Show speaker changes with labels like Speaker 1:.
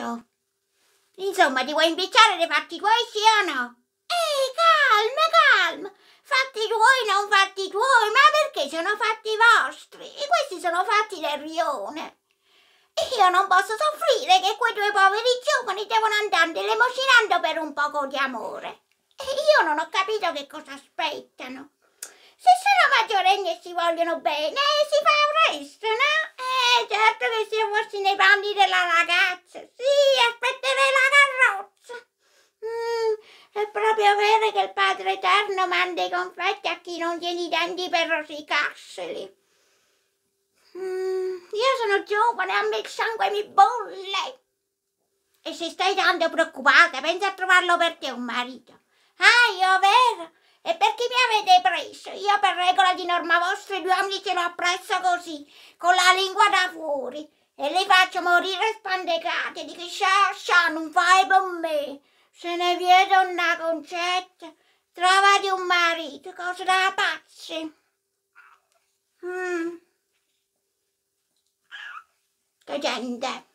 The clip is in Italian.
Speaker 1: posto. Insomma, ti vuoi impicciare dei fatti tuoi, sì o no? Ehi, calma, calma! Fatti tuoi, non fatti tuoi, ma perché sono fatti vostri? E questi sono fatti del rione. Io non posso soffrire che quei due poveri giovani devono andare lemosinando per un poco di amore. E io non ho capito che cosa aspettano. Se sono maggiorenni e si vogliono bene, si fa che se fossi nei panni della ragazza, sì, aspetterei la carrozza. Mm, è proprio vero che il Padre Eterno manda i confetti a chi non tiene i denti per rosicarseli. Mm, io sono giovane, a me il sangue mi bolle. E se stai tanto preoccupata, pensa a trovarlo per te un marito. Ah, io vero? E per chi mi avete preso? Io per regola di norma vostra i due uomini ce l'ho appresso così, con la lingua da fuori, e li faccio morire spandecate di che scià scià non fai per me. Se ne viene una concetta, trovati un marito, cosa da pazzi. Mm. Che gente.